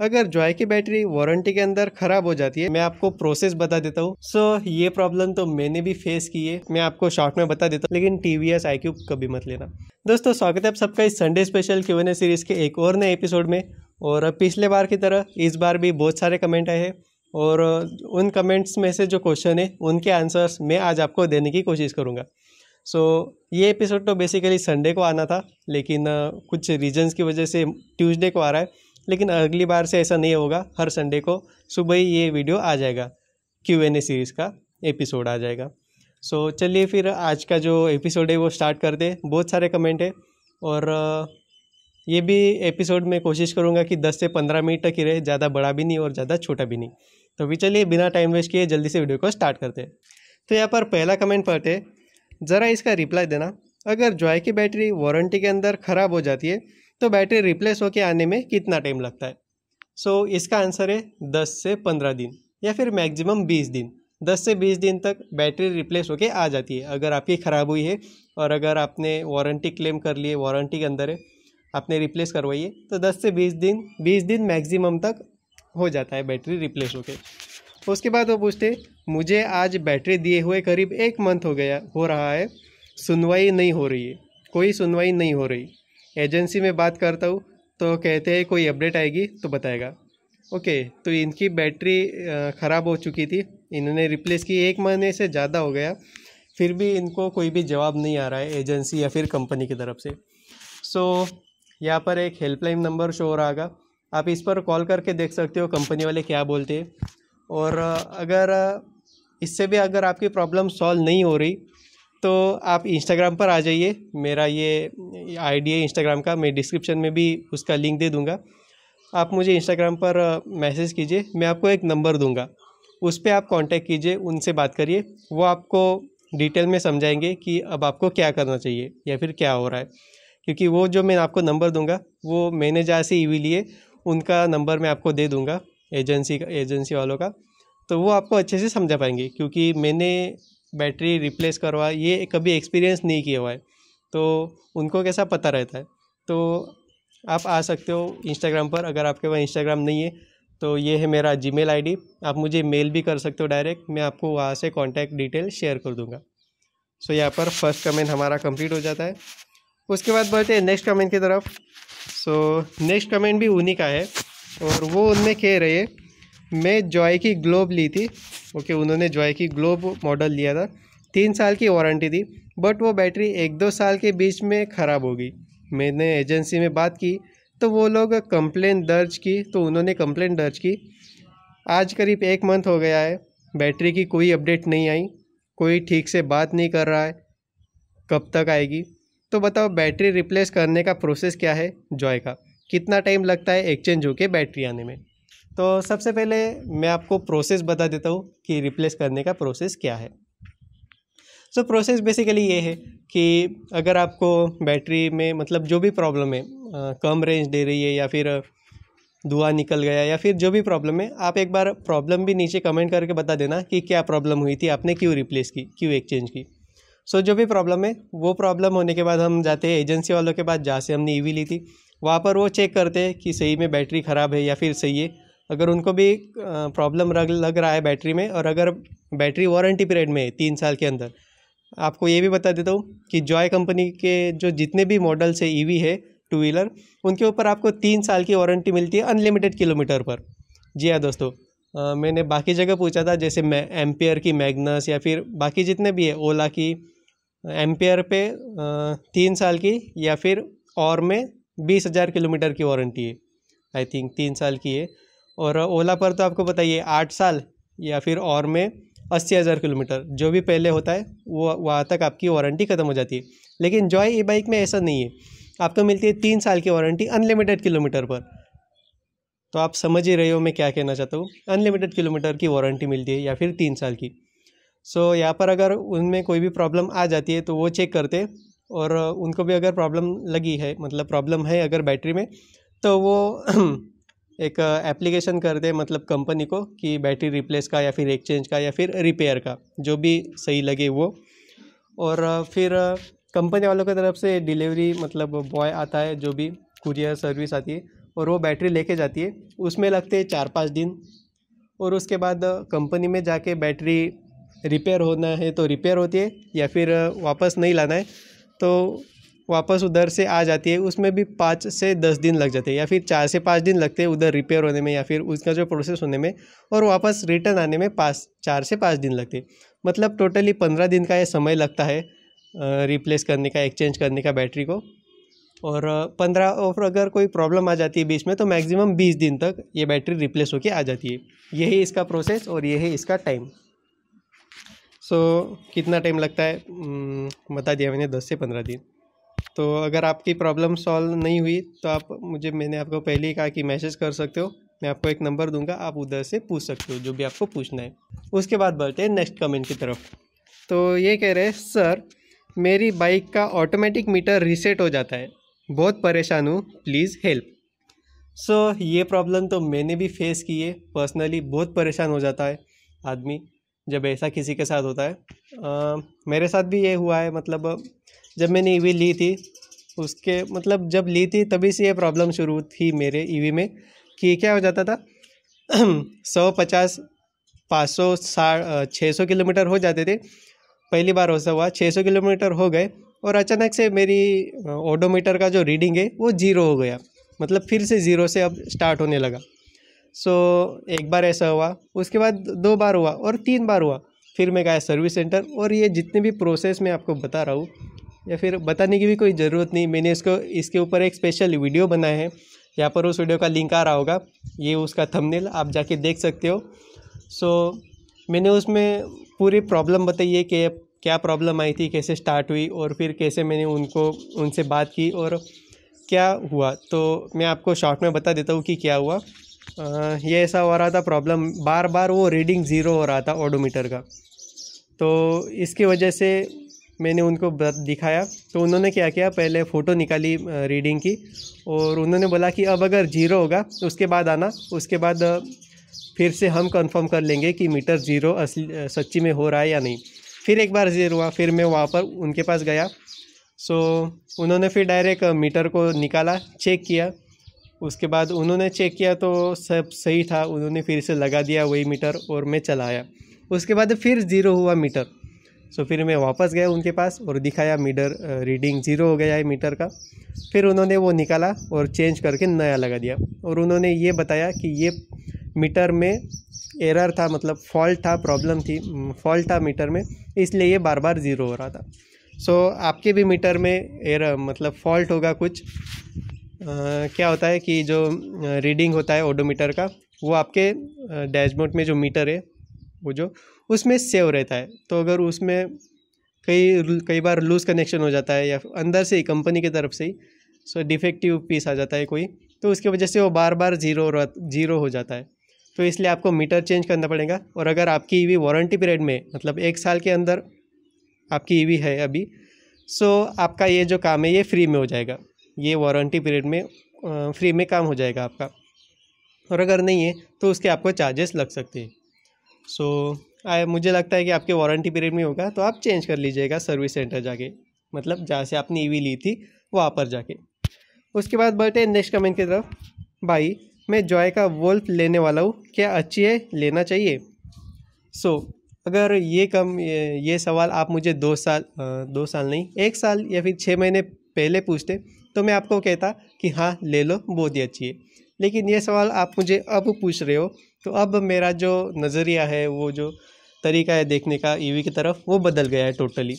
अगर जॉय की battery warranty के अंदर ख़राब हो जाती है मैं आपको प्रोसेस बता देता हूँ सो so, ये प्रॉब्लम तो मैंने भी फेस की है मैं आपको शॉर्ट में बता देता हूँ लेकिन T V S iQube कभी मत लेना दोस्तों स्वागत है आप सबका इस Sunday special Q N A series के एक और नए एपिसोड में और पिछले बार की तरह इस बार भी बहुत सारे कमेंट आए हैं और उन कमेंट्स में से जो क्वेश्चन है उनके आंसर्स मैं आज आपको देने की कोशिश करूँगा सो so, ये एपिसोड तो बेसिकली संडे को आना था लेकिन कुछ रीजंस की वजह से ट्यूसडे को आ रहा है लेकिन अगली बार से ऐसा नहीं होगा हर संडे को सुबह ही ये वीडियो आ जाएगा क्यू एन ए सीरीज़ का एपिसोड आ जाएगा सो so, चलिए फिर आज का जो एपिसोड है वो स्टार्ट कर दे बहुत सारे कमेंट है और ये भी एपिसोड में कोशिश करूँगा कि 10 से 15 मिनट तक ही रहे ज़्यादा बड़ा भी नहीं और ज़्यादा छोटा भी नहीं तो भी चलिए बिना टाइम वेस्ट किए जल्दी से वीडियो को स्टार्ट करते तो यहाँ पर पहला कमेंट पढ़ते ज़रा इसका रिप्लाई देना अगर जॉय की बैटरी वारंटी के अंदर ख़राब हो जाती है तो बैटरी रिप्लेस होके आने में कितना टाइम लगता है सो so, इसका आंसर है दस से पंद्रह दिन या फिर मैक्सिमम बीस दिन दस से बीस दिन तक बैटरी रिप्लेस होके आ जाती है अगर आपकी ख़राब हुई है और अगर आपने वारंटी क्लेम कर लिए वारंटी के अंदर है आपने रिप्लेस करवाई है तो दस से बीस दिन बीस दिन मैक्सिमम तक हो जाता है बैटरी रिप्लेस होके उसके बाद वो पूछते मुझे आज बैटरी दिए हुए करीब एक मंथ हो गया हो रहा है सुनवाई नहीं हो रही है कोई सुनवाई नहीं हो रही एजेंसी में बात करता हूँ तो कहते हैं कोई अपडेट आएगी तो बताएगा ओके तो इनकी बैटरी ख़राब हो चुकी थी इन्होंने रिप्लेस की एक महीने से ज़्यादा हो गया फिर भी इनको कोई भी जवाब नहीं आ रहा है एजेंसी या फिर कंपनी की तरफ से सो so, यहाँ पर एक हेल्पलाइन नंबर शो हो रहा होगा आप इस पर कॉल करके देख सकते हो कंपनी वाले क्या बोलते हैं और अगर इससे भी अगर आपकी प्रॉब्लम सॉल्व नहीं हो रही तो आप इंस्टाग्राम पर आ जाइए मेरा ये आईडी है इंस्टाग्राम का मैं डिस्क्रिप्शन में भी उसका लिंक दे दूँगा आप मुझे इंस्टाग्राम पर मैसेज कीजिए मैं आपको एक नंबर दूंगा उस पर आप कांटेक्ट कीजिए उनसे बात करिए वो आपको डिटेल में समझाएंगे कि अब आपको क्या करना चाहिए या फिर क्या हो रहा है क्योंकि वो जो मैं आपको नंबर दूंगा वो मैंने जहाँ से ई e लिए उनका नंबर मैं आपको दे दूंगा एजेंसी का एजेंसी वालों का तो वो आपको अच्छे से समझा पाएंगे क्योंकि मैंने बैटरी रिप्लेस करवा ये कभी एक्सपीरियंस नहीं किया हुआ है तो उनको कैसा पता रहता है तो आप आ सकते हो इंस्टाग्राम पर अगर आपके पास इंस्टाग्राम नहीं है तो ये है मेरा जी मेल आप मुझे मेल भी कर सकते हो डायरेक्ट मैं आपको वहाँ से कॉन्टैक्ट डिटेल शेयर कर दूँगा सो यहाँ पर फर्स्ट कमेंट हमारा कंप्लीट हो जाता है उसके बाद बढ़ते हैं नेक्स्ट कमेंट की तरफ सो नेक्स्ट कमेंट भी उन्हीं का है और वो उनमें कह रहे हैं मैं जॉय की ग्लोब ली थी ओके उन्होंने जॉय की ग्लोब मॉडल लिया था तीन साल की वारंटी थी बट वो बैटरी एक दो साल के बीच में ख़राब हो गई मैंने एजेंसी में बात की तो वो लोग कंप्लेन दर्ज की तो उन्होंने कंप्लेन दर्ज की आज करीब एक मंथ हो गया है बैटरी की कोई अपडेट नहीं आई कोई ठीक से बात नहीं कर रहा है कब तक आएगी तो बताओ बैटरी रिप्लेस करने का प्रोसेस क्या है जॉय का कितना टाइम लगता है एक्सचेंज होके बैटरी आने में तो सबसे पहले मैं आपको प्रोसेस बता देता हूँ कि रिप्लेस करने का प्रोसेस क्या है सो प्रोसेस बेसिकली ये है कि अगर आपको बैटरी में मतलब जो भी प्रॉब्लम है आ, कम रेंज दे रही है या फिर धुआं निकल गया या फिर जो भी प्रॉब्लम है आप एक बार प्रॉब्लम भी नीचे कमेंट करके बता देना कि क्या प्रॉब्लम हुई थी आपने क्यों रिप्लेस की क्यों एक्सचेंज की सो so, जो भी प्रॉब्लम है वो प्रॉब्लम होने के बाद हम जाते हैं एजेंसी वालों के पास जहाँ से हमने ईवी e ली थी वहाँ पर वो चेक करते हैं कि सही में बैटरी ख़राब है या फिर सही है अगर उनको भी प्रॉब्लम लग रहा है बैटरी में और अगर बैटरी वारंटी पीरियड में तीन साल के अंदर आपको ये भी बता देता हूँ कि जॉय कंपनी के जो जितने भी मॉडल्स e है ई है टू व्हीलर उनके ऊपर आपको तीन साल की वारंटी मिलती है अनलिमिटेड किलोमीटर पर जी हाँ दोस्तों आ, मैंने बाकी जगह पूछा था जैसे मैं एम्पेयर की मैग्नस या फिर बाकी जितने भी है ओला की एम्पेयर पे आ, तीन साल की या फिर और में बीस हज़ार किलोमीटर की वारंटी है आई थिंक तीन साल की है और ओला पर तो आपको बताइए आठ साल या फिर और में अस्सी हज़ार किलोमीटर जो भी पहले होता है वो वहाँ तक आपकी वारंटी ख़त्म हो जाती है लेकिन जॉय ई बाइक में ऐसा नहीं है आपको मिलती है तीन साल की वारंटी अनलिमिटेड किलोमीटर पर तो आप समझ ही रहे हो मैं क्या कहना चाहता हूँ अनलिमिटेड किलोमीटर की वारंटी मिलती है या फिर तीन साल की सो so, यहाँ पर अगर उनमें कोई भी प्रॉब्लम आ जाती है तो वो चेक करते और उनको भी अगर प्रॉब्लम लगी है मतलब प्रॉब्लम है अगर बैटरी में तो वो एक एप्लीकेशन कर दे मतलब कंपनी को कि बैटरी रिप्लेस का या फिर एक्सचेंज का या फिर रिपेयर का जो भी सही लगे वो और फिर कंपनी वालों की तरफ से डिलीवरी मतलब बॉय आता है जो भी कुरियर सर्विस आती है और वो बैटरी लेके जाती है उसमें लगते हैं चार पाँच दिन और उसके बाद कंपनी में जाके बैटरी रिपेयर होना है तो रिपेयर होती है या फिर वापस नहीं लाना है तो वापस उधर से आ जाती है उसमें भी पाँच से दस दिन लग जाते हैं या फिर चार से पाँच दिन लगते हैं उधर रिपेयर होने में या फिर उसका जो प्रोसेस होने में और वापस रिटर्न आने में पाँच चार से पाँच दिन लगते मतलब टोटली पंद्रह दिन का ये समय लगता है रिप्लेस करने का एक्सचेंज करने का बैटरी को और पंद्रह और अगर कोई प्रॉब्लम आ जाती है बीच में तो मैक्सिमम बीस दिन तक ये बैटरी रिप्लेस होकर आ जाती है यही इसका प्रोसेस और यही इसका टाइम सो so, कितना टाइम लगता है बता दिया मैंने दस से पंद्रह दिन तो अगर आपकी प्रॉब्लम सॉल्व नहीं हुई तो आप मुझे मैंने आपको पहले ही कहा कि मैसेज कर सकते हो मैं आपको एक नंबर दूंगा आप उधर से पूछ सकते हो जो भी आपको पूछना है उसके बाद बढ़ते हैं नेक्स्ट कमेंट की तरफ तो ये कह रहे हैं सर मेरी बाइक का ऑटोमेटिक मीटर रीसेट हो जाता है बहुत परेशान हूँ प्लीज़ हेल्प सो ये प्रॉब्लम तो मैंने भी फेस की है पर्सनली बहुत परेशान हो जाता है आदमी जब ऐसा किसी के साथ होता है आ, मेरे साथ भी ये हुआ है मतलब जब मैंने ईवी e ली थी उसके मतलब जब ली थी तभी से ये प्रॉब्लम शुरू थी मेरे ईवी e में कि क्या हो जाता था सौ पचास पाँच सौ सा छः सौ किलोमीटर हो जाते थे पहली बार ऐसा हुआ छः सौ किलोमीटर हो गए और अचानक से मेरी ओडोमीटर का जो रीडिंग है वो ज़ीरो हो गया मतलब फिर से ज़ीरो से अब स्टार्ट होने लगा सो so, एक बार ऐसा हुआ उसके बाद दो बार हुआ और तीन बार हुआ फिर मैं गया सर्विस सेंटर और ये जितने भी प्रोसेस मैं आपको बता रहा हूँ या फिर बताने की भी कोई ज़रूरत नहीं मैंने इसको इसके ऊपर एक स्पेशल वीडियो बनाया है यहाँ पर उस वीडियो का लिंक आ रहा होगा ये उसका थंबनेल आप जाके देख सकते हो सो so, मैंने उसमें पूरी प्रॉब्लम बताई है कि क्या प्रॉब्लम आई थी कैसे स्टार्ट हुई और फिर कैसे मैंने उनको उनसे बात की और क्या हुआ तो मैं आपको शॉर्ट में बता देता हूँ कि क्या हुआ ये ऐसा हो रहा था प्रॉब्लम बार बार वो रीडिंग ज़ीरो हो रहा था ऑडोमीटर का तो इसकी वजह से मैंने उनको दिखाया तो उन्होंने क्या किया पहले फ़ोटो निकाली रीडिंग की और उन्होंने बोला कि अब अगर ज़ीरो होगा उसके बाद आना उसके बाद फिर से हम कंफर्म कर लेंगे कि मीटर ज़ीरो असली सच्ची में हो रहा है या नहीं फिर एक बार ज़ीरो हुआ फिर मैं वहाँ पर उनके पास गया सो उन्होंने फिर डायरेक्ट मीटर को निकाला चेक किया उसके बाद उन्होंने चेक किया तो सब सही था उन्होंने फिर से लगा दिया वही मीटर और मैं चलाया उसके बाद फिर ज़ीरो हुआ मीटर सो फिर मैं वापस गया उनके पास और दिखाया मीटर रीडिंग ज़ीरो हो गया है मीटर का फिर उन्होंने वो निकाला और चेंज करके नया लगा दिया और उन्होंने ये बताया कि ये मीटर में एरर था मतलब फॉल्ट था प्रॉब्लम थी फॉल्ट था मीटर में इसलिए ये बार बार ज़ीरो हो रहा था सो so, आपके भी मीटर में एरर मतलब फॉल्ट होगा कुछ क्या होता है कि जो रीडिंग होता है ओडोमीटर का वो आपके डैशबोर्ड में जो मीटर है वो जो उसमें सेव रहता है तो अगर उसमें कई कई बार लूज़ कनेक्शन हो जाता है या अंदर से ही कंपनी की तरफ से ही सो डिफेक्टिव पीस आ जाता है कोई तो उसकी वजह से वो बार बार ज़ीरो ज़ीरो हो जाता है तो इसलिए आपको मीटर चेंज करना पड़ेगा और अगर आपकी ईवी वारंटी पीरियड में मतलब एक साल के अंदर आपकी ईवी e है अभी सो आपका ये जो काम है ये फ्री में हो जाएगा ये वारंटी पीरियड में फ्री में काम हो जाएगा आपका और अगर नहीं है तो उसके आपको चार्जेस लग सकते हैं सो so, मुझे लगता है कि आपके वारंटी पीरियड में होगा तो आप चेंज कर लीजिएगा सर्विस सेंटर जाके मतलब जहाँ से आपने ई e ली थी वहाँ पर जाके उसके बाद बढ़ते हैं नेक्स्ट कमेंट की तरफ भाई मैं जॉय का वोल्फ लेने वाला हूँ क्या अच्छी है लेना चाहिए सो so, अगर ये कम ये, ये सवाल आप मुझे दो साल दो साल नहीं एक साल या फिर छः महीने पहले पूछते तो मैं आपको कहता कि हाँ ले लो बहुत ही अच्छी है लेकिन ये सवाल आप मुझे अब पूछ रहे हो तो अब मेरा जो नज़रिया है वो जो तरीका है देखने का ईवी की तरफ वो बदल गया है टोटली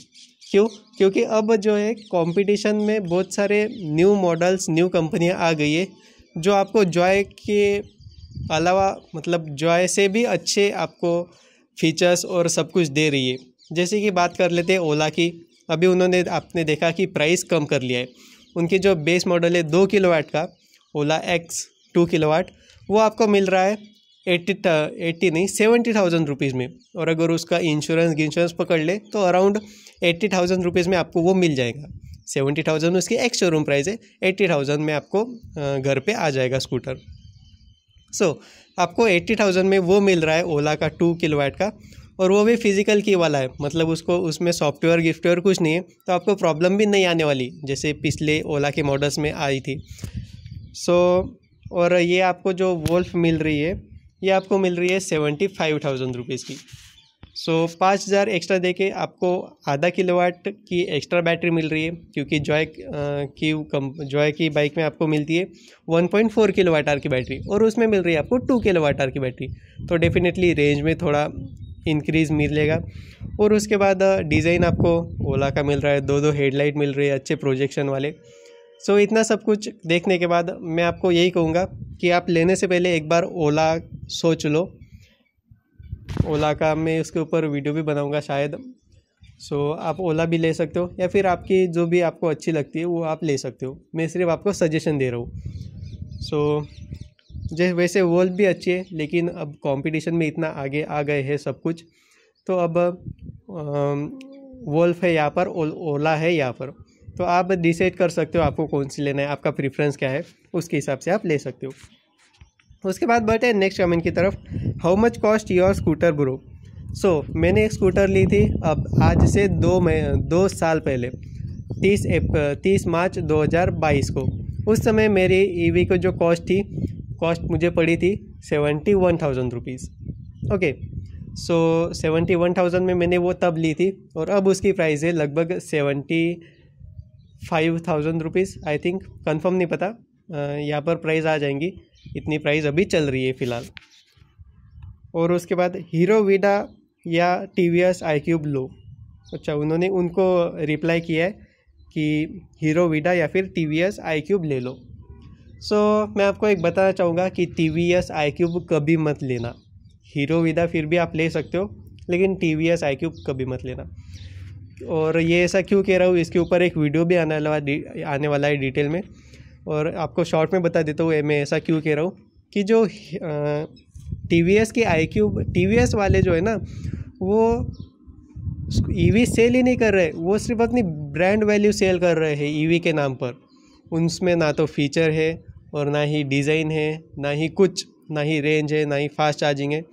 क्यों क्योंकि अब जो है कंपटीशन में बहुत सारे न्यू मॉडल्स न्यू कंपनियां आ गई है जो आपको जॉय के अलावा मतलब जॉय से भी अच्छे आपको फीचर्स और सब कुछ दे रही है जैसे कि बात कर लेते हैं ओला की अभी उन्होंने आपने देखा कि प्राइस कम कर लिया है उनकी जो बेस मॉडल है दो किलो वाट का Ola X two kilowatt वो आपको मिल रहा है एट्टी एट्टी नहीं सेवेंटी थाउजेंड रुपीज़ में और अगर उसका इंश्योरेंस इंश्योरेंस पकड़ ले तो अराउंड एट्टी थाउजेंड रुपीज़ में आपको वो मिल जाएगा सेवेंटी थाउजेंड उसकी एक्स शोरूम प्राइस है एट्टी थाउजेंड में आपको घर पे आ जाएगा स्कूटर सो so, आपको एट्टी थाउजेंड में वो मिल रहा है ओला का टू किलो वाट का और वो भी फिज़िकल की वाला है मतलब उसको उसमें सॉफ्टवेयर गिफ्टवेयर कुछ नहीं है तो आपको प्रॉब्लम भी नहीं आने वाली जैसे पिछले ओला के मॉडल्स में आई थी सो so, और ये आपको जो वोल्फ मिल रही है ये आपको मिल रही है सेवेंटी फाइव थाउजेंड रुपीज़ की सो so, पाँच हज़ार एक्स्ट्रा देके आपको आधा किलो वाट की एक्स्ट्रा बैटरी मिल रही है क्योंकि जॉय की कम जॉय की बाइक में आपको मिलती है one point four kilowatt hour की बैटरी और उसमें मिल रही है आपको टू किलो वाट आर की बैटरी तो डेफिनेटली रेंज में थोड़ा इंक्रीज़ मिलेगा और उसके बाद डिज़ाइन uh, आपको ओला का मिल रहा है दो दो हेडलाइट मिल रही है अच्छे प्रोजेक्शन वाले सो so, इतना सब कुछ देखने के बाद मैं आपको यही कहूँगा कि आप लेने से पहले एक बार ओला सोच लो ओला का मैं उसके ऊपर वीडियो भी बनाऊँगा शायद सो so, आप ओला भी ले सकते हो या फिर आपकी जो भी आपको अच्छी लगती है वो आप ले सकते हो मैं सिर्फ आपको सजेशन दे रहा हूँ सो so, जैसे वैसे वर्ल्ड भी अच्छी है लेकिन अब कंपटीशन में इतना आगे आ गए हैं सब कुछ तो अब वोल्फ है यहाँ पर ओला है यहाँ पर तो आप डिसाइड कर सकते हो आपको कौन सी लेना है आपका प्रेफरेंस क्या है उसके हिसाब से आप ले सकते हो उसके बाद बढ़ते हैं नेक्स्ट कमेंट की तरफ how much cost your scooter bro so मैंने एक स्कूटर ली थी अब आज से दो मह दो साल पहले तीस तीस मार्च 2022 को उस समय मेरी ईवी e को जो कॉस्ट थी कॉस्ट मुझे पड़ी थी seventy one thousand rupees okay so seventy one thousand में मैंने वो तब ली थी और अब उसकी प्राइस है लगभग seventy five thousand rupees I think confirm नहीं पता यहाँ पर प्राइस आ जाएंगी इतनी प्राइस अभी चल रही है फ़िलहाल और उसके बाद हीरो वीडा या T V S iQube लो अच्छा उन्होंने उनको रिप्लाई किया है कि हीरो वीडा या फिर T V S iQube ले लो सो so, मैं आपको एक बताना चाहूँगा कि T V S iQube कभी मत लेना हीरो विदा फिर भी आप ले सकते हो लेकिन T V S iQube कभी मत लेना और ये ऐसा क्यों कह रहा हूँ इसके ऊपर एक वीडियो भी आने वाला आने वाला है डिटेल में और आपको शॉर्ट में बता देता हूँ मैं ऐसा क्यों कह रहा हूँ कि जो टी वी एस के iQube T V S वाले जो है ना वो ई वी सेल ही नहीं कर रहे वो सिर्फ अपनी ब्रांड वैल्यू सेल कर रहे हैं ई e वी के नाम पर उनमें ना तो फीचर है और ना ही डिज़ाइन है ना ही कुछ ना ही रेंज है ना ही फास्ट चार्जिंग है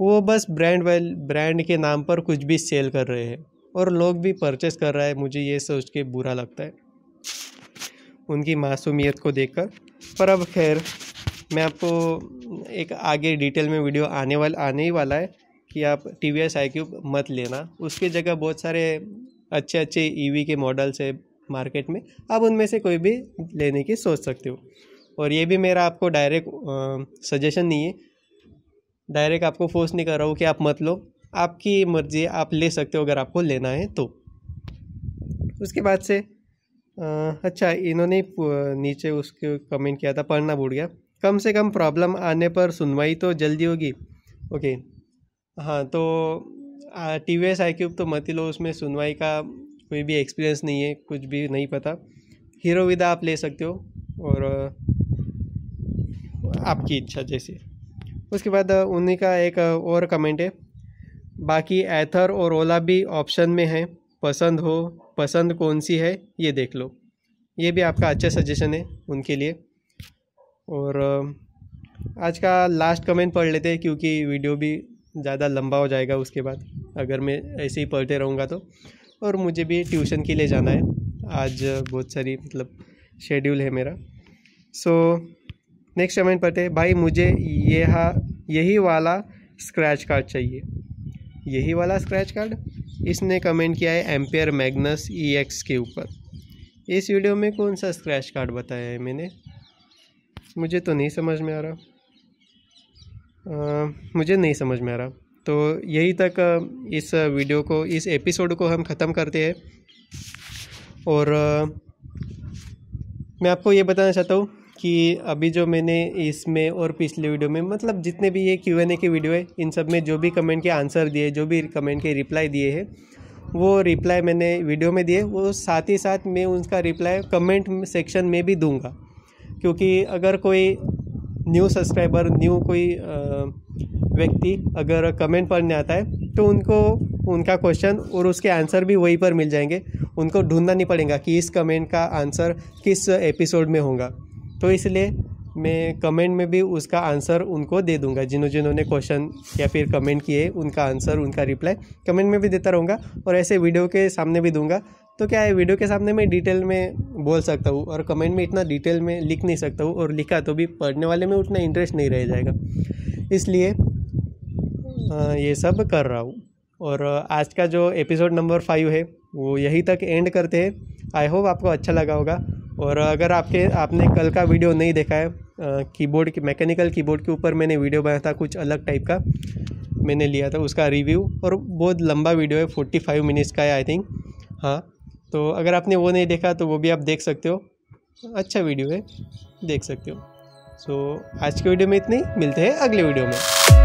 वो बस ब्रांड वेल ब्रांड के नाम पर कुछ भी सेल कर रहे हैं और लोग भी परचेस कर रहा है मुझे ये सोच के बुरा लगता है उनकी मासूमियत को देखकर पर अब खैर मैं आपको एक आगे डिटेल में वीडियो आने वाले आने ही वाला है कि आप T V S iQube मत लेना उसकी जगह बहुत सारे अच्छे अच्छे e ई वी के मॉडल्स है मार्केट में आप उनमें से कोई भी लेने की सोच सकते हो और ये भी मेरा आपको डायरेक्ट सजेशन नहीं है डायरेक्ट आपको फोर्स नहीं कर रहा हूँ कि आप मत लो आपकी मर्ज़ी आप ले सकते हो अगर आपको लेना है तो उसके बाद से आ, अच्छा इन्होंने नीचे उसके कमेंट किया था पढ़ना भूल गया कम से कम प्रॉब्लम आने पर सुनवाई तो जल्दी होगी ओके हाँ तो T V S iQube तो मत ही लो उसमें सुनवाई का कोई भी एक्सपीरियंस नहीं है कुछ भी नहीं पता हीरो विदा आप ले सकते हो और आपकी इच्छा जैसी उसके बाद उन्हीं का एक और कमेंट है बाकी एथर और ओला भी ऑप्शन में है पसंद हो पसंद कौन सी है ये देख लो ये भी आपका अच्छा सजेशन है उनके लिए और आज का लास्ट कमेंट पढ़ लेते हैं क्योंकि वीडियो भी ज़्यादा लंबा हो जाएगा उसके बाद अगर मैं ऐसे ही पढ़ते रहूँगा तो और मुझे भी ट्यूशन के लिए जाना है आज बहुत सारी मतलब शेड्यूल है मेरा सो so, नेक्स्ट कमेंट पढ़ते भाई मुझे यह यही वाला स्क्रैच कार्ड चाहिए यही वाला स्क्रैच कार्ड इसने कमेंट किया है एम्पेयर मैग्नस ई एक्स के ऊपर इस वीडियो में कौन सा स्क्रैच कार्ड बताया है मैंने मुझे तो नहीं समझ में आ रहा आ, मुझे नहीं समझ में आ रहा तो यही तक इस वीडियो को इस एपिसोड को हम ख़त्म करते हैं और मैं आपको ये बताना चाहता हूँ कि अभी जो मैंने इसमें और पिछले वीडियो में मतलब जितने भी ये क्यू एन ए के वीडियो है इन सब में जो भी कमेंट के आंसर दिए जो भी कमेंट के रिप्लाई दिए हैं वो रिप्लाई मैंने वीडियो में दिए वो साथ ही साथ मैं उनका रिप्लाई कमेंट सेक्शन में भी दूंगा क्योंकि अगर कोई न्यू सब्सक्राइबर न्यू कोई व्यक्ति अगर कमेंट पढ़ने आता है तो उनको उनका क्वेश्चन और उसके आंसर भी वहीं पर मिल जाएंगे उनको ढूंढना नहीं पड़ेगा कि इस कमेंट का आंसर किस एपिसोड में होगा तो इसलिए मैं कमेंट में भी उसका आंसर उनको दे दूंगा जिन्हों जिन्होंने क्वेश्चन या फिर कमेंट किए उनका आंसर उनका रिप्लाई कमेंट में भी देता रहूँगा और ऐसे वीडियो के सामने भी दूंगा तो क्या है वीडियो के सामने मैं डिटेल में बोल सकता हूँ और कमेंट में इतना डिटेल में लिख नहीं सकता हूँ और लिखा तो भी पढ़ने वाले में उतना इंटरेस्ट नहीं रह जाएगा इसलिए ये सब कर रहा हूँ और आज का जो एपिसोड नंबर फाइव है वो यहीं तक एंड करते हैं आई होप आपको अच्छा लगा होगा और अगर आपके आपने कल का वीडियो नहीं देखा है कीबोर्ड की मैकेनिकल कीबोर्ड के ऊपर मैंने वीडियो बनाया था कुछ अलग टाइप का मैंने लिया था उसका रिव्यू और बहुत लंबा वीडियो है फोर्टी फाइव मिनट्स का है आई थिंक हाँ तो अगर आपने वो नहीं देखा तो वो भी आप देख सकते हो अच्छा वीडियो है देख सकते हो सो so, आज के वीडियो में इतनी मिलते हैं अगले वीडियो में